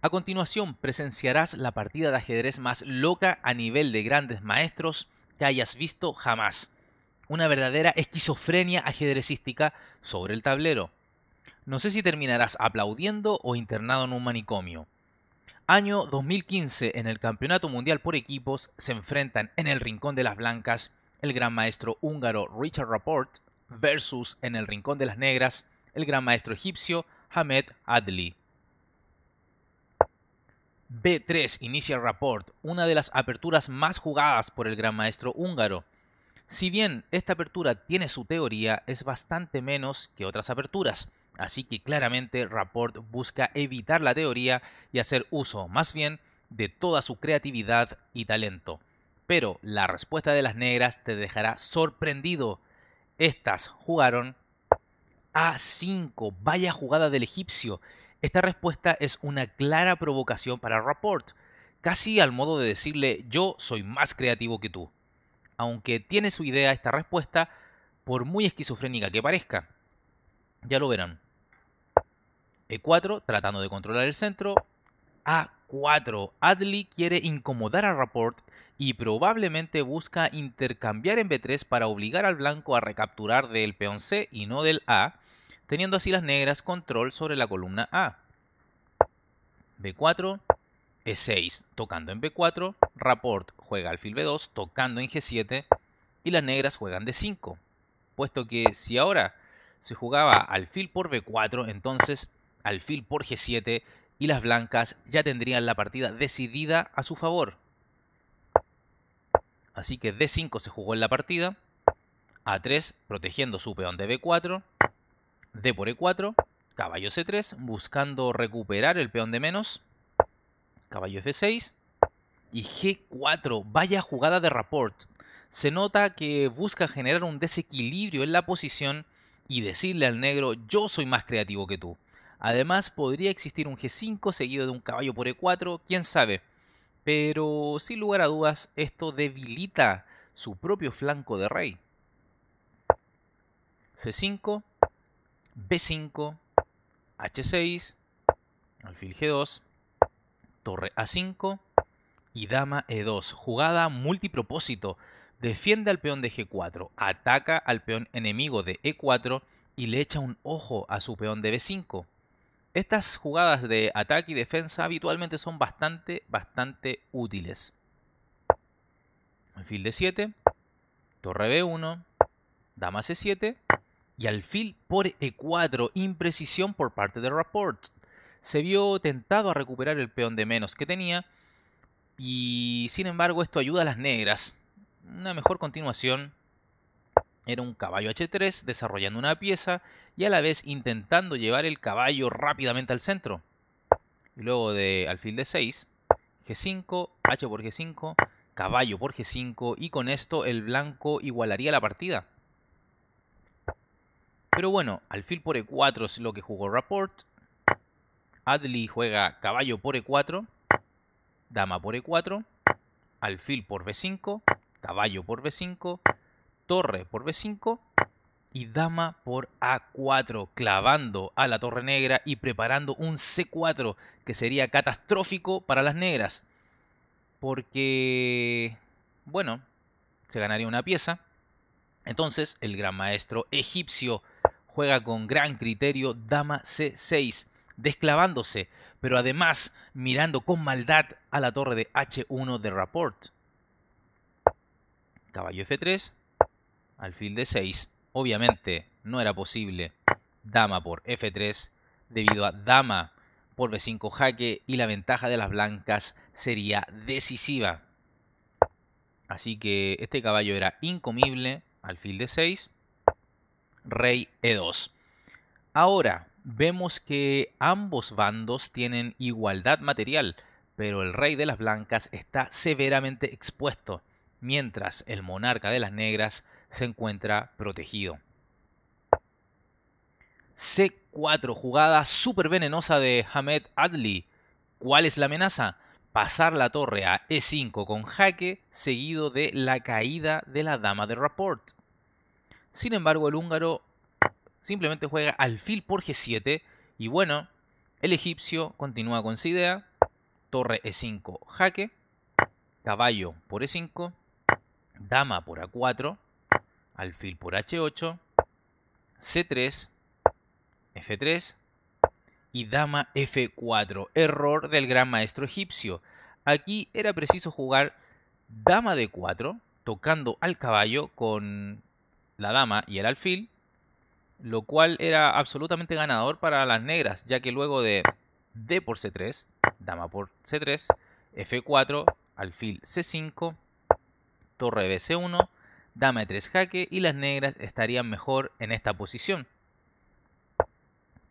A continuación presenciarás la partida de ajedrez más loca a nivel de grandes maestros que hayas visto jamás. Una verdadera esquizofrenia ajedrecística sobre el tablero. No sé si terminarás aplaudiendo o internado en un manicomio. Año 2015, en el Campeonato Mundial por Equipos, se enfrentan en el Rincón de las Blancas el gran maestro húngaro Richard Rapport versus en el Rincón de las Negras el gran maestro egipcio Hamed Adli. B3 inicia Rapport, una de las aperturas más jugadas por el gran maestro húngaro. Si bien esta apertura tiene su teoría, es bastante menos que otras aperturas, así que claramente Rapport busca evitar la teoría y hacer uso, más bien, de toda su creatividad y talento. Pero la respuesta de las negras te dejará sorprendido. Estas jugaron a5. Vaya jugada del egipcio. Esta respuesta es una clara provocación para Rapport, casi al modo de decirle yo soy más creativo que tú. Aunque tiene su idea esta respuesta, por muy esquizofrénica que parezca. Ya lo verán. E4 tratando de controlar el centro. A4. Adli quiere incomodar a Rapport y probablemente busca intercambiar en B3 para obligar al blanco a recapturar del peón C y no del A teniendo así las negras control sobre la columna A. B4, E6 tocando en B4, Rapport juega al fil B2 tocando en G7 y las negras juegan D5, puesto que si ahora se jugaba al fil por B4, entonces al fil por G7 y las blancas ya tendrían la partida decidida a su favor. Así que D5 se jugó en la partida, A3 protegiendo su peón de B4, D por E4, caballo C3, buscando recuperar el peón de menos, caballo F6 y G4. Vaya jugada de rapport. Se nota que busca generar un desequilibrio en la posición y decirle al negro yo soy más creativo que tú. Además podría existir un G5 seguido de un caballo por E4, quién sabe. Pero sin lugar a dudas esto debilita su propio flanco de rey. C5, B5, H6, alfil G2, torre A5 y dama E2. Jugada multipropósito. Defiende al peón de G4, ataca al peón enemigo de E4 y le echa un ojo a su peón de B5. Estas jugadas de ataque y defensa habitualmente son bastante, bastante útiles. Alfil d 7, torre B1, dama C7 y alfil por E4, imprecisión por parte de Rapport. Se vio tentado a recuperar el peón de menos que tenía y sin embargo esto ayuda a las negras. Una mejor continuación era un caballo H3 desarrollando una pieza y a la vez intentando llevar el caballo rápidamente al centro. Y luego de alfil de 6, G5, H por G5, caballo por G5 y con esto el blanco igualaría la partida. Pero bueno, alfil por e4 es lo que jugó Rapport. Adli juega caballo por e4, dama por e4, alfil por b5, caballo por b5, torre por b5 y dama por a4, clavando a la torre negra y preparando un c4 que sería catastrófico para las negras. Porque, bueno, se ganaría una pieza. Entonces el gran maestro egipcio juega con gran criterio dama c6, desclavándose, pero además mirando con maldad a la torre de h1 de Rapport. Caballo f3, alfil de 6 Obviamente no era posible dama por f3 debido a dama por b5 jaque y la ventaja de las blancas sería decisiva. Así que este caballo era incomible, alfil de 6 rey e2. Ahora, vemos que ambos bandos tienen igualdad material, pero el rey de las blancas está severamente expuesto, mientras el monarca de las negras se encuentra protegido. C4, jugada súper venenosa de Hamed Adli. ¿Cuál es la amenaza? Pasar la torre a E5 con jaque, seguido de la caída de la dama de rapport. Sin embargo, el húngaro simplemente juega alfil por G7 y bueno, el egipcio continúa con su idea. Torre E5, jaque. Caballo por E5. Dama por A4. Alfil por H8. C3. F3. Y dama F4. Error del gran maestro egipcio. Aquí era preciso jugar dama D4, tocando al caballo con la dama y el alfil, lo cual era absolutamente ganador para las negras, ya que luego de D por C3, dama por C3, F4, alfil C5, torre B1 dama E3 jaque y las negras estarían mejor en esta posición.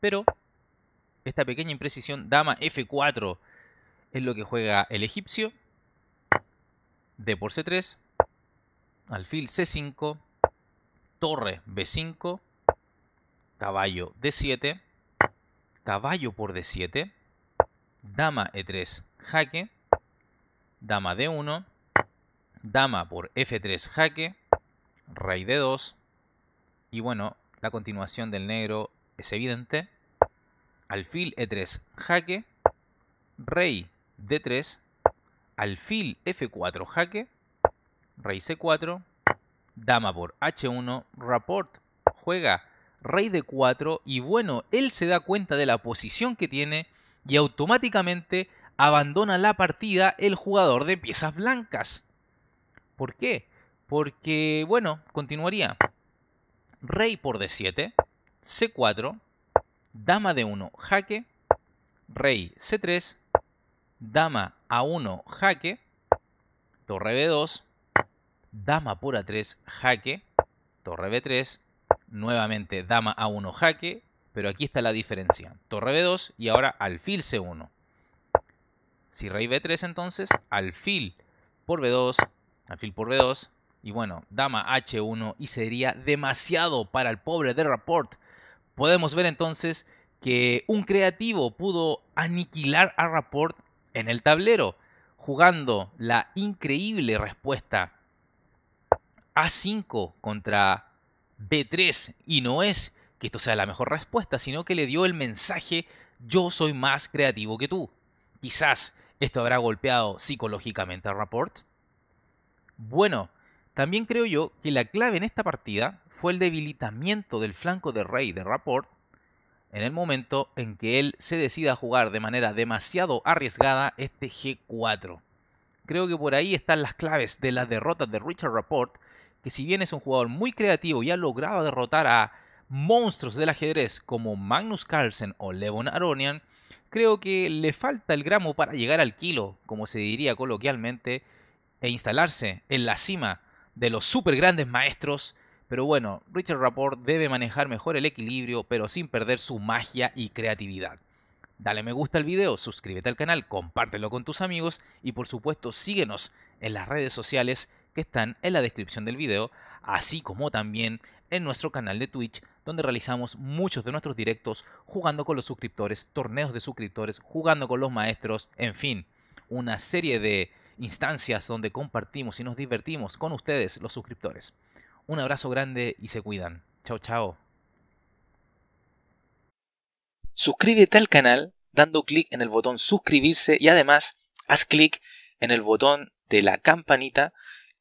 Pero esta pequeña imprecisión, dama F4 es lo que juega el egipcio, D por C3, alfil C5, torre B5, caballo D7, caballo por D7, dama E3 jaque, dama D1, dama por F3 jaque, rey D2 y bueno, la continuación del negro es evidente. Alfil E3 jaque, rey D3, alfil F4 jaque, rey C4, dama por h1, rapport juega rey de 4 y bueno, él se da cuenta de la posición que tiene y automáticamente abandona la partida el jugador de piezas blancas. ¿Por qué? Porque, bueno, continuaría. Rey por d7, c4, dama de 1 jaque, rey c3, dama a1 jaque, torre b2, dama por a3, jaque, torre b3, nuevamente dama a1, jaque, pero aquí está la diferencia, torre b2 y ahora alfil c1. Si rey b3 entonces, alfil por b2, alfil por b2, y bueno, dama h1 y sería demasiado para el pobre de Rapport. Podemos ver entonces que un creativo pudo aniquilar a Rapport en el tablero, jugando la increíble respuesta a5 contra B3 y no es que esto sea la mejor respuesta, sino que le dio el mensaje yo soy más creativo que tú. Quizás esto habrá golpeado psicológicamente a Rapport. Bueno, también creo yo que la clave en esta partida fue el debilitamiento del flanco de rey de Rapport en el momento en que él se decida a jugar de manera demasiado arriesgada este G4. Creo que por ahí están las claves de las derrotas de Richard Rapport que si bien es un jugador muy creativo y ha logrado derrotar a monstruos del ajedrez como Magnus Carlsen o Levon Aronian, creo que le falta el gramo para llegar al kilo, como se diría coloquialmente, e instalarse en la cima de los super grandes maestros. Pero bueno, Richard Rapport debe manejar mejor el equilibrio, pero sin perder su magia y creatividad. Dale me gusta al video, suscríbete al canal, compártelo con tus amigos y por supuesto síguenos en las redes sociales que están en la descripción del video, así como también en nuestro canal de Twitch, donde realizamos muchos de nuestros directos jugando con los suscriptores, torneos de suscriptores, jugando con los maestros, en fin, una serie de instancias donde compartimos y nos divertimos con ustedes, los suscriptores. Un abrazo grande y se cuidan. Chao, chao. Suscríbete al canal dando clic en el botón suscribirse y además haz clic en el botón de la campanita